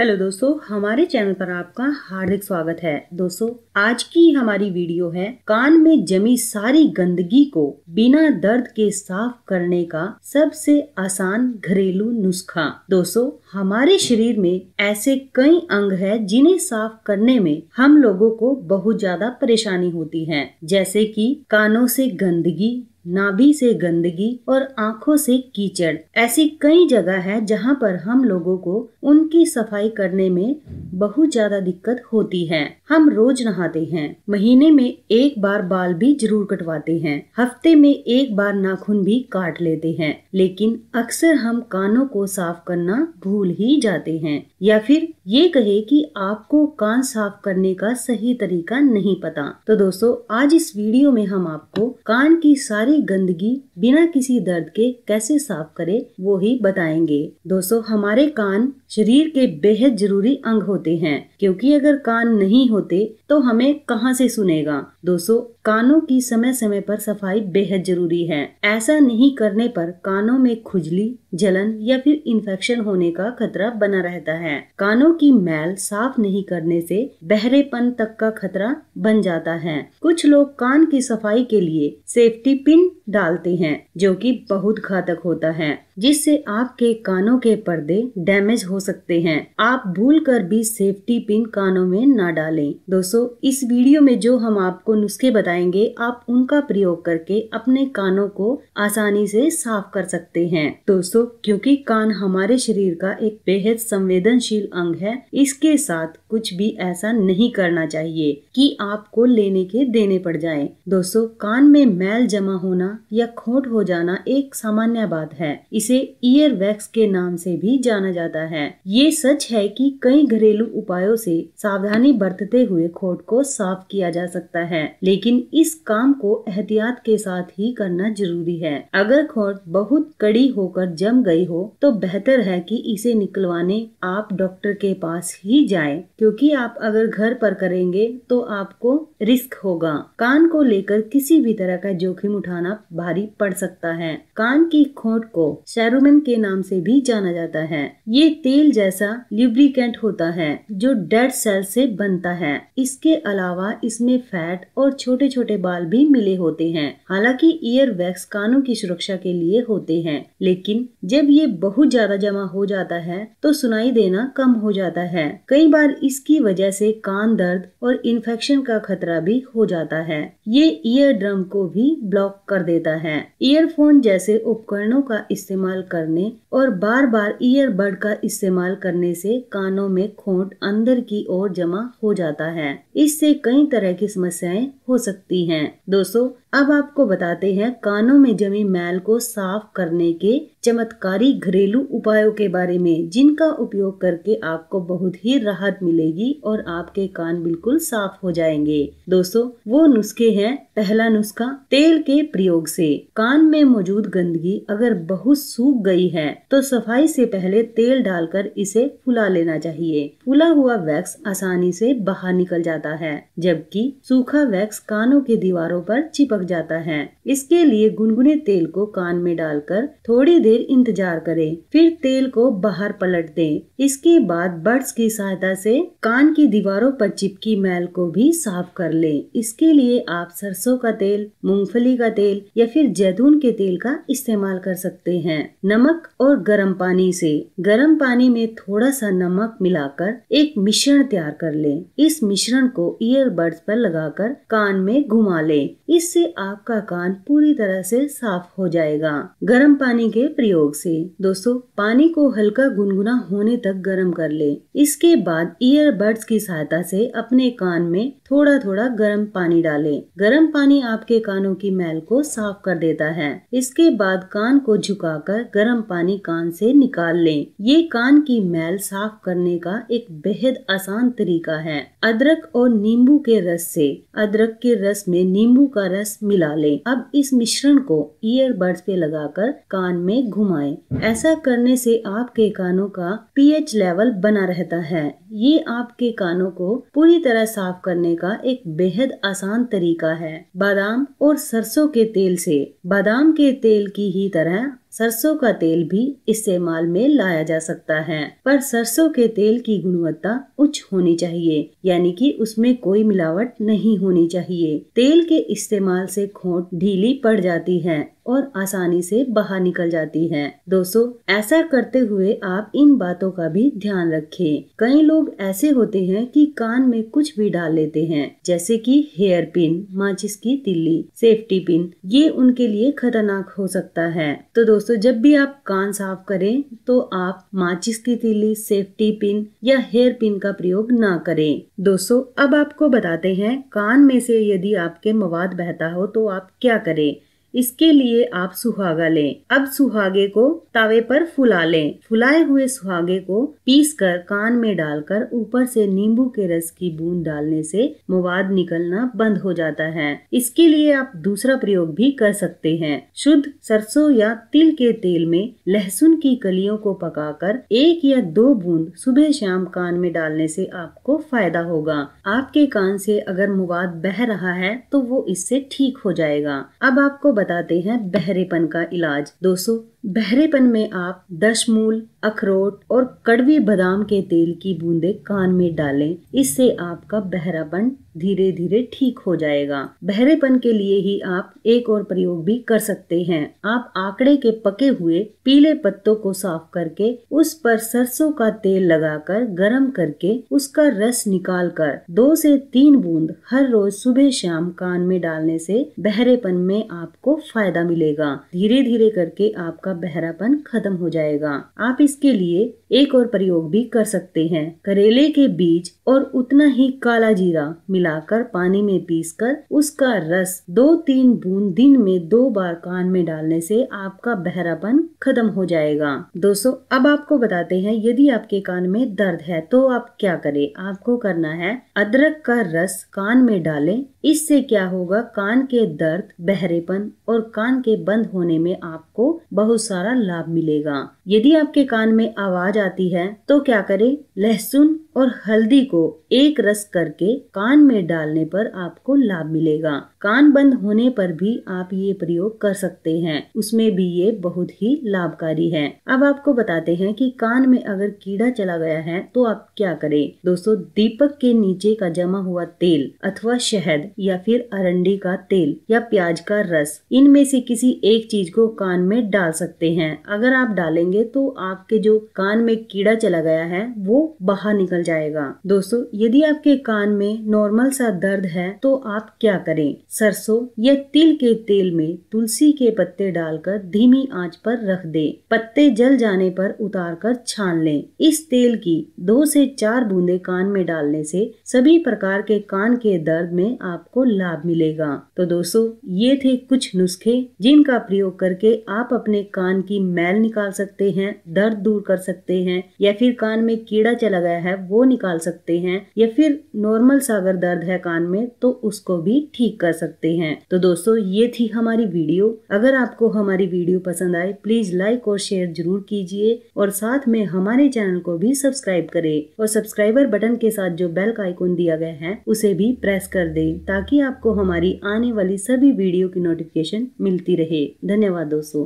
Hello दोस्तों हमारे channel पर आपका हार्दिक स्वागत है दोस्तों आज की हमारी वीडियो है कान में जमी सारी गंदगी को बिना दर्द के साफ करने का सबसे आसान घरेलू नुस्खा दोस्तों हमारे शरीर में ऐसे कई अंग हैं जिन्हें साफ करने में हम लोगों को बहुत ज्यादा परेशानी होती है जैसे कि कानों से गंदगी नाभि से गंदगी और आंखों से कीचड़ ऐसी कई जगह है जहां पर हम लोगों को उनकी सफाई करने में बहुत ज्यादा दिक्कत होती है हम रोज नहाते हैं महीने में एक बार बाल भी जरूर कटवाते हैं हफ्ते में एक बार नाखून भी काट लेते हैं लेकिन अक्सर हम कानों को साफ करना भूल ही जाते हैं या फिर ये कहे कि आपको कान साफ करने का सही तरीका नहीं पता तो दोस्तों आज इस वीडियो में हम आपको कान की सारी गंदगी बिना किसी दर्द के कैसे साफ करें वो ही बताएंगे दोस्तों हमारे कान शरीर के बेहद जरूरी अंग होते हैं क्योंकि अगर कान नहीं होते तो हमें कहां से सुनेगा दोस्तों कानों की समय समय पर सफाई बेहद जरूरी है ऐसा नहीं करने पर कानों में खुजली जलन या फिर इन्फेक्शन होने का खतरा बना रहता है कानों की मैल साफ नहीं करने से बहरेपन तक का खतरा बन जाता है कुछ लोग कान की सफाई के लिए सेफ्टी पिन डालते हैं जो कि बहुत घातक होता है जिससे आपके कानों के पर्दे डैमेज हो सकते हैं आप भूल कर भी सेफ्टी पिन कानों में ना डालें दोस्तों इस वीडियो में जो हम आपको नुस्खे बताएंगे आप उनका प्रयोग करके अपने कानों को आसानी से साफ कर सकते हैं दोस्तों क्योंकि कान हमारे शरीर का एक बेहद संवेदनशील अंग है इसके साथ कुछ भी ऐसा नहीं करना चाहिए कि आपको लेने के देने पड़ जाए दोस्तों कान में मैल जमा होना या खोट हो जाना एक सामान्य बात है इसे ईयर वैक्स के नाम से भी जाना जाता है ये सच है कि कई घरेलू उपायों से सावधानी बरतते हुए खोट को साफ किया जा सकता है लेकिन इस काम को एहतियात के साथ ही करना जरूरी है अगर खोट बहुत कड़ी होकर जम गई हो तो बेहतर है कि इसे निकलवाने आप डॉक्टर के पास ही जाए क्योंकि आप अगर घर पर करेंगे तो आपको रिस्क होगा कान को लेकर किसी भी तरह का जोखिम उठाना भारी पड़ सकता है कान की खोट को शेरोमिन के नाम से भी जाना जाता है ये तेल जैसा लिब्रिकेंट होता है जो डेड सेल से बनता है इसके अलावा इसमें फैट और छोटे छोटे बाल भी मिले होते हैं हालांकि ईयर वैक्स कानों की सुरक्षा के लिए होते हैं लेकिन जब ये बहुत ज्यादा जमा हो जाता है तो सुनाई देना कम हो जाता है कई बार इसकी वजह से कान दर्द और इन्फेक्शन का खतरा भी हो जाता है ये ईयर ड्रम को भी ब्लॉक कर देता देता है ईयरफोन जैसे उपकरणों का इस्तेमाल करने और बार बार ईयरबड का इस्तेमाल करने से कानों में खोट अंदर की ओर जमा हो जाता है इससे कई तरह की समस्याएं हो सकती हैं। दोस्तों अब आपको बताते हैं कानों में जमी मैल को साफ करने के चमत्कारी घरेलू उपायों के बारे में जिनका उपयोग करके आपको बहुत ही राहत मिलेगी और आपके कान बिल्कुल साफ हो जाएंगे दोस्तों वो नुस्खे हैं पहला नुस्खा तेल के प्रयोग से कान में मौजूद गंदगी अगर बहुत सूख गई है तो सफाई से पहले तेल डालकर इसे फुला लेना चाहिए फुला हुआ वैक्स आसानी से बाहर निकल जाता है जबकि सूखा वैक्स कानों की दीवारों पर चिपक पक जाता है इसके लिए गुनगुने तेल को कान में डालकर थोड़ी देर इंतजार करें फिर तेल को बाहर पलट दें इसके बाद बर्ड्स की सहायता से कान की दीवारों पर चिपकी मैल को भी साफ कर लें इसके लिए आप सरसों का तेल मूंगफली का तेल या फिर जैतून के तेल का इस्तेमाल कर सकते हैं नमक और गर्म पानी से गर्म पानी में थोड़ा सा नमक मिलाकर एक मिश्रण तैयार कर लें इस मिश्रण को ईयरबड्स पर लगाकर कान में घुमा लें इससे आपका कान पूरी तरह से साफ हो जाएगा गर्म पानी के प्रयोग से दोस्तों पानी को हल्का गुनगुना होने तक गर्म कर ले इसके बाद ईयरबड्स की सहायता से अपने कान में थोड़ा थोड़ा गर्म पानी डालें गर्म पानी आपके कानों की मैल को साफ कर देता है इसके बाद कान को झुकाकर गर्म पानी कान से निकाल लें ये कान की मैल साफ करने का एक बेहद आसान तरीका है अदरक और नींबू के रस से अदरक के रस में नींबू का रस मिला लें अब इस मिश्रण को ईयरबड्स पे लगाकर कान में घुमाएं। ऐसा करने से आपके कानों का पीएच लेवल बना रहता है ये आपके कानों को पूरी तरह साफ करने का एक बेहद आसान तरीका है बादाम और सरसों के तेल से बादाम के तेल की ही तरह सरसों का तेल भी इस्तेमाल में लाया जा सकता है पर सरसों के तेल की गुणवत्ता उच्च होनी चाहिए यानी कि उसमें कोई मिलावट नहीं होनी चाहिए तेल के इस्तेमाल से खोट ढीली पड़ जाती है और आसानी से बाहर निकल जाती है दोस्तों ऐसा करते हुए आप इन बातों का भी ध्यान रखें कई लोग ऐसे होते हैं कि कान में कुछ भी डाल लेते हैं जैसे कि हेयर पिन माचिस की तिल्ली सेफ्टी पिन ये उनके लिए खतरनाक हो सकता है तो दोस्तों जब भी आप कान साफ करें तो आप माचिस की तिल्ली सेफ्टी पिन या हेयर पिन का प्रयोग न करें दोस्तों अब आपको बताते हैं कान में से यदि आपके मवाद बहता हो तो आप क्या करें इसके लिए आप सुहागा लें अब सुहागे को तवे पर फुला लें फुलाए हुए सुहागे को पीस कर कान में डालकर ऊपर से नींबू के रस की बूंद डालने से मवाद निकलना बंद हो जाता है इसके लिए आप दूसरा प्रयोग भी कर सकते हैं शुद्ध सरसों या तिल के तेल में लहसुन की कलियों को पकाकर एक या दो बूंद सुबह शाम कान में डालने से आपको फायदा होगा आपके कान से अगर मवाद बह रहा है तो वो इससे ठीक हो जाएगा अब आपको बताते हैं बहरेपन का इलाज दोस्तों बहरेपन में आप दशमूल अखरोट और कड़वी बादाम के तेल की बूंदे कान में डालें इससे आपका बहरापन धीरे धीरे ठीक हो जाएगा बहरेपन के लिए ही आप एक और प्रयोग भी कर सकते हैं आप आकड़े के पके हुए पीले पत्तों को साफ करके उस पर सरसों का तेल लगाकर गर्म करके उसका रस निकाल कर दो से तीन बूंद हर रोज सुबह शाम कान में डालने से बहरेपन में आपको फायदा मिलेगा धीरे धीरे करके आपका आपका बहरापन खत्म हो जाएगा आप इसके लिए एक और प्रयोग भी कर सकते हैं करेले के बीज और उतना ही काला जीरा मिलाकर पानी में पीसकर उसका रस दो तीन बूंद दिन में दो बार कान में डालने से आपका बहरापन खत्म हो जाएगा दोस्तों अब आपको बताते हैं यदि आपके कान में दर्द है तो आप क्या करें आपको करना है अदरक का रस कान में डालें इससे क्या होगा कान के दर्द बहरेपन और कान के बंद होने में आपको बहुत सारा लाभ मिलेगा यदि आपके कान में आवाज आती है तो क्या करें लहसुन और हल्दी को एक रस करके कान में डालने पर आपको लाभ मिलेगा कान बंद होने पर भी आप ये प्रयोग कर सकते हैं उसमें भी ये बहुत ही लाभकारी है अब आपको बताते हैं कि कान में अगर कीड़ा चला गया है तो आप क्या करें दोस्तों दीपक के नीचे का जमा हुआ तेल अथवा शहद या फिर अरंडी का तेल या प्याज का रस इनमें से किसी एक चीज को कान में डाल सकते हैं अगर आप डालेंगे रखेंगे तो आपके जो कान में कीड़ा चला गया है वो बाहर निकल जाएगा दोस्तों यदि आपके कान में नॉर्मल सा दर्द है तो आप क्या करें सरसों या तिल के तेल में तुलसी के पत्ते डालकर धीमी आंच पर रख दे पत्ते जल जाने पर उतार कर छान ले इस तेल की दो से चार बूंदे कान में डालने से सभी प्रकार के कान के दर्द में आपको लाभ मिलेगा तो दोस्तों ये थे कुछ नुस्खे जिनका प्रयोग करके आप अपने कान की मैल निकाल सकते सकते हैं दर्द दूर कर सकते हैं या फिर कान में कीड़ा चला गया है वो निकाल सकते हैं या फिर नॉर्मल सा अगर दर्द है कान में तो उसको भी ठीक कर सकते हैं तो दोस्तों ये थी हमारी वीडियो अगर आपको हमारी वीडियो पसंद आए प्लीज लाइक और शेयर जरूर कीजिए और साथ में हमारे चैनल को भी सब्सक्राइब करें और सब्सक्राइबर बटन के साथ जो बेल का आइकोन दिया गया है उसे भी प्रेस कर दे ताकि आपको हमारी आने वाली सभी वीडियो की नोटिफिकेशन मिलती रहे धन्यवाद दोस्तों